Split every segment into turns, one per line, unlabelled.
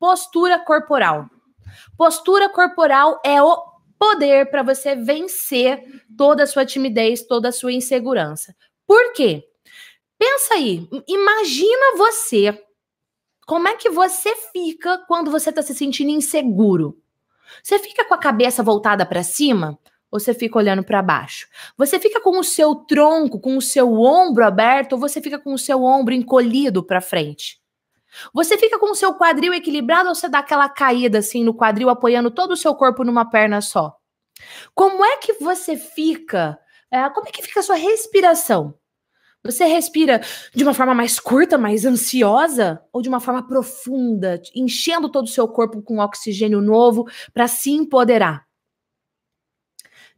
Postura corporal. Postura corporal é o poder para você vencer toda a sua timidez, toda a sua insegurança. Por quê? Pensa aí, imagina você. Como é que você fica quando você está se sentindo inseguro? Você fica com a cabeça voltada para cima ou você fica olhando para baixo? Você fica com o seu tronco, com o seu ombro aberto ou você fica com o seu ombro encolhido para frente? Você fica com o seu quadril equilibrado ou você dá aquela caída assim no quadril, apoiando todo o seu corpo numa perna só? Como é que você fica? É, como é que fica a sua respiração? Você respira de uma forma mais curta, mais ansiosa, ou de uma forma profunda, enchendo todo o seu corpo com oxigênio novo para se empoderar?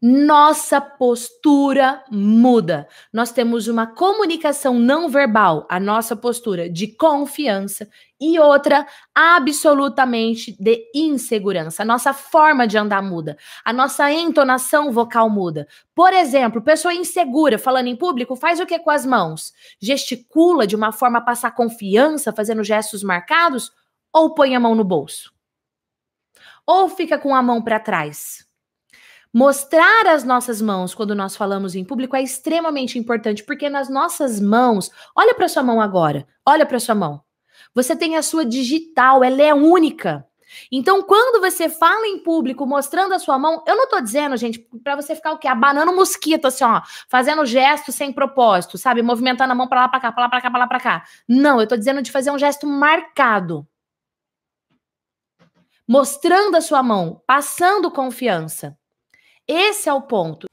nossa postura muda. Nós temos uma comunicação não verbal, a nossa postura de confiança, e outra absolutamente de insegurança. A nossa forma de andar muda, a nossa entonação vocal muda. Por exemplo, pessoa insegura falando em público faz o que com as mãos? Gesticula de uma forma a passar confiança, fazendo gestos marcados, ou põe a mão no bolso? Ou fica com a mão para trás? Mostrar as nossas mãos quando nós falamos em público é extremamente importante, porque nas nossas mãos, olha para sua mão agora, olha para sua mão. Você tem a sua digital, ela é única. Então, quando você fala em público mostrando a sua mão, eu não tô dizendo, gente, para você ficar o quê? Abanando mosquito, assim, ó, fazendo gesto sem propósito, sabe? Movimentando a mão para lá, para cá, para lá, para cá, para lá, para cá. Não, eu tô dizendo de fazer um gesto marcado. Mostrando a sua mão, passando confiança. Esse é o ponto.